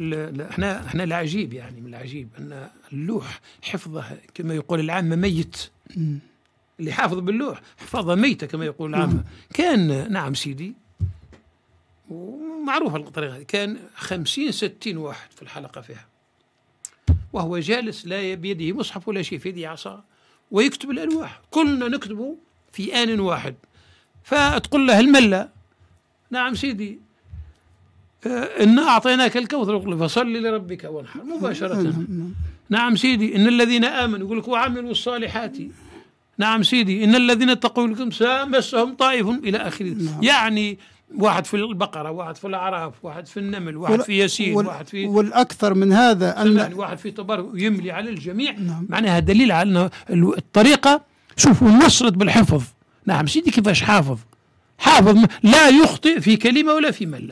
احنا احنا العجيب يعني من العجيب ان اللوح حفظه كما يقول العامه ميت اللي حافظ باللوح حفظه ميته كما يقول العامه كان نعم سيدي ومعروفه الطريقه كان خمسين ستين واحد في الحلقه فيها وهو جالس لا بيده مصحف ولا شيء في يده عصا ويكتب الالواح كلنا نكتبه في ان واحد فتقول له المله نعم سيدي آه، إنا أعطيناك الكوثر فصل لربك وانحر مباشرة نعم،, نعم. نعم سيدي إن الذين آمنوا يقول لك وعملوا الصالحات نعم سيدي إن الذين اتقوا لكم سامسهم طائف إلى آخره نعم. يعني واحد في البقرة واحد في الأعراف واحد في النمل واحد في ياسين وال واحد في والأكثر من هذا أن واحد في طبر يملي على الجميع نعم. معناها دليل على أن الطريقة شوفوا نصرت بالحفظ نعم سيدي كيفاش حافظ حافظ لا يخطئ في كلمة ولا في ملة